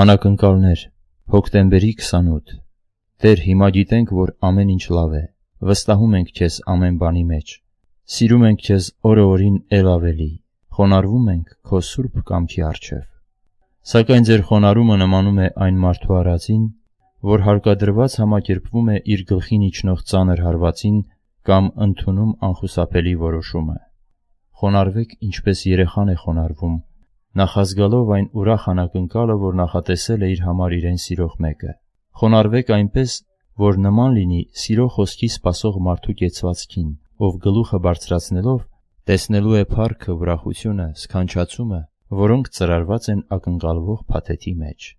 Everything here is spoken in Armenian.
Անակնկալներ հոկտեմբերի 28 Տեր հիմա գիտենք, որ ամեն ինչ լավ է, վստահում ենք քեզ ամեն բանի մեջ, սիրում ենք քեզ օրը օրին էլ ավելի, խոնարհվում ենք քո սուրբ կամքի առջև։ Սակայն ձեր խոնարհումը նմանում է այն մարդու արածին, որ հարկադրված համակերպվում է իր գլխին իջնող ծանր հարվածին կամ ընդունում անխուսափելի որոշումը։ Խոնարհվեք, ինչպես երեխան է խոնարհվում նախազգալով այն ուրախ անակնկալը, որ նախատեսել է իր համար իրեն սիրող մեկը։ Խոնարհվեք այնպես, որ նման լինի սիրո խոսքի սпасող մարդու կեցվածքին, ով գլուխը բարձրացնելով տեսնելու է փառքը, ուրախությունը, սքանչացումը, որոնք ծրարված են ակնկալվող փաթեթի մեջ։